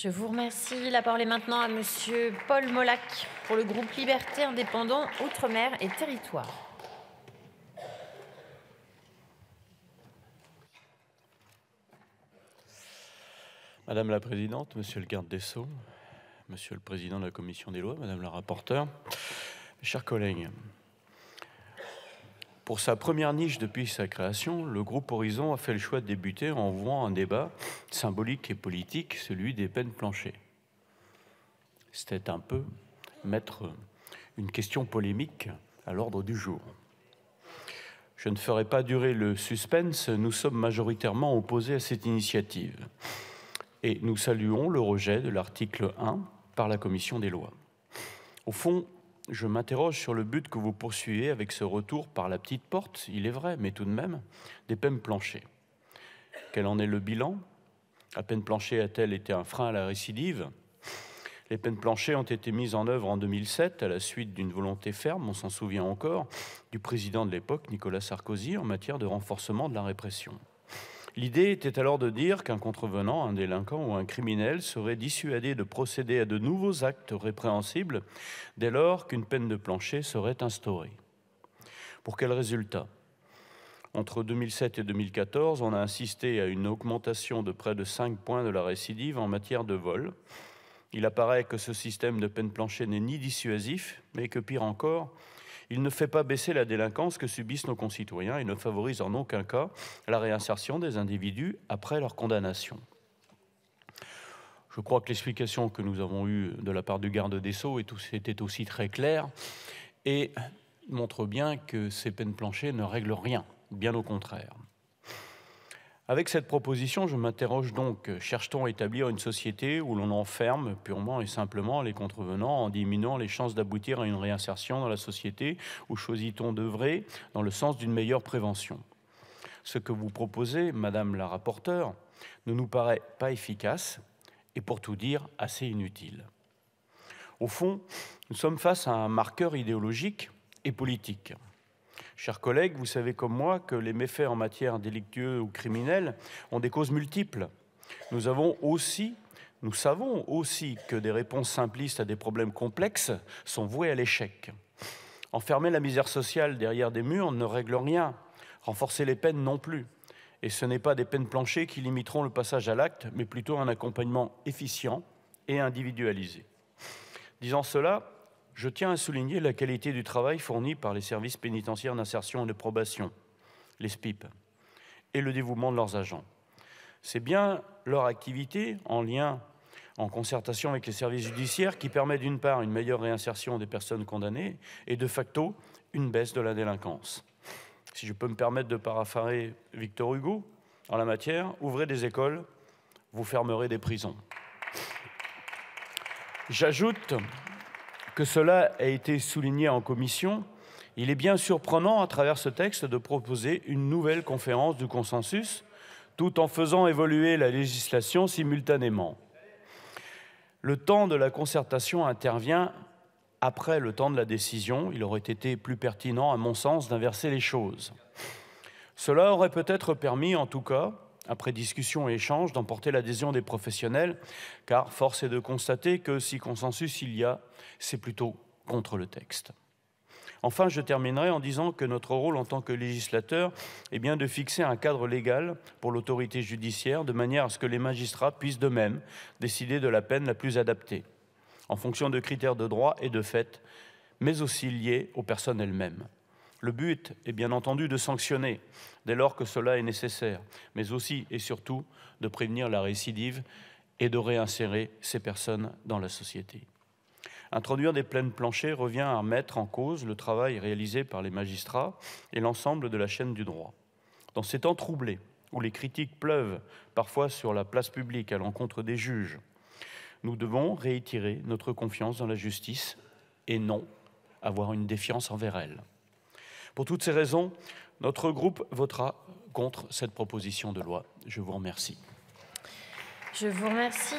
Je vous remercie. La parole est maintenant à Monsieur Paul Molac pour le groupe Liberté indépendant Outre-mer et Territoire. Madame la Présidente, Monsieur le Garde des Sceaux, Monsieur le Président de la Commission des lois, Madame la Rapporteure, mes chers collègues, pour sa première niche depuis sa création, le groupe Horizon a fait le choix de débuter en ouvrant un débat symbolique et politique, celui des peines planchées. C'était un peu mettre une question polémique à l'ordre du jour. Je ne ferai pas durer le suspense, nous sommes majoritairement opposés à cette initiative et nous saluons le rejet de l'article 1 par la commission des lois. Au fond, je m'interroge sur le but que vous poursuivez avec ce retour par la petite porte, il est vrai, mais tout de même, des peines planchées. Quel en est le bilan La peine planchée a-t-elle été un frein à la récidive les peines planchées ont été mises en œuvre en 2007 à la suite d'une volonté ferme, on s'en souvient encore, du président de l'époque, Nicolas Sarkozy, en matière de renforcement de la répression. L'idée était alors de dire qu'un contrevenant, un délinquant ou un criminel serait dissuadé de procéder à de nouveaux actes répréhensibles dès lors qu'une peine de plancher serait instaurée. Pour quel résultat Entre 2007 et 2014, on a assisté à une augmentation de près de 5 points de la récidive en matière de vol. Il apparaît que ce système de peine plancher n'est ni dissuasif, mais que pire encore, il ne fait pas baisser la délinquance que subissent nos concitoyens et ne favorise en aucun cas la réinsertion des individus après leur condamnation. Je crois que l'explication que nous avons eue de la part du garde des Sceaux était aussi très claire et montre bien que ces peines planchées ne règlent rien, bien au contraire. Avec cette proposition, je m'interroge donc, cherche-t-on à établir une société où l'on enferme purement et simplement les contrevenants en diminuant les chances d'aboutir à une réinsertion dans la société, ou choisit-on d'œuvrer dans le sens d'une meilleure prévention Ce que vous proposez, Madame la rapporteure, ne nous paraît pas efficace et pour tout dire assez inutile. Au fond, nous sommes face à un marqueur idéologique et politique. Chers collègues, vous savez comme moi que les méfaits en matière délictueux ou criminelle ont des causes multiples. Nous avons aussi nous savons aussi que des réponses simplistes à des problèmes complexes sont vouées à l'échec. Enfermer la misère sociale derrière des murs ne règle rien, renforcer les peines non plus. Et ce n'est pas des peines planchées qui limiteront le passage à l'acte, mais plutôt un accompagnement efficient et individualisé. Disant cela, je tiens à souligner la qualité du travail fourni par les services pénitentiaires d'insertion et de probation, les SPIP, et le dévouement de leurs agents. C'est bien leur activité, en lien, en concertation avec les services judiciaires, qui permet d'une part une meilleure réinsertion des personnes condamnées et de facto une baisse de la délinquance. Si je peux me permettre de parapharer Victor Hugo en la matière, ouvrez des écoles, vous fermerez des prisons. J'ajoute que cela a été souligné en commission, il est bien surprenant à travers ce texte de proposer une nouvelle conférence du consensus tout en faisant évoluer la législation simultanément. Le temps de la concertation intervient après le temps de la décision. Il aurait été plus pertinent, à mon sens, d'inverser les choses. Cela aurait peut-être permis, en tout cas, après discussion et échange, d'emporter l'adhésion des professionnels, car force est de constater que si consensus il y a, c'est plutôt contre le texte. Enfin, je terminerai en disant que notre rôle en tant que législateur est bien de fixer un cadre légal pour l'autorité judiciaire de manière à ce que les magistrats puissent de même décider de la peine la plus adaptée, en fonction de critères de droit et de fait, mais aussi liés aux personnes elles-mêmes. Le but est bien entendu de sanctionner dès lors que cela est nécessaire, mais aussi et surtout de prévenir la récidive et de réinsérer ces personnes dans la société. Introduire des pleines planchers revient à mettre en cause le travail réalisé par les magistrats et l'ensemble de la chaîne du droit. Dans ces temps troublés, où les critiques pleuvent parfois sur la place publique à l'encontre des juges, nous devons réitérer notre confiance dans la justice et non avoir une défiance envers elle. Pour toutes ces raisons, notre groupe votera contre cette proposition de loi. Je vous remercie. Je vous remercie.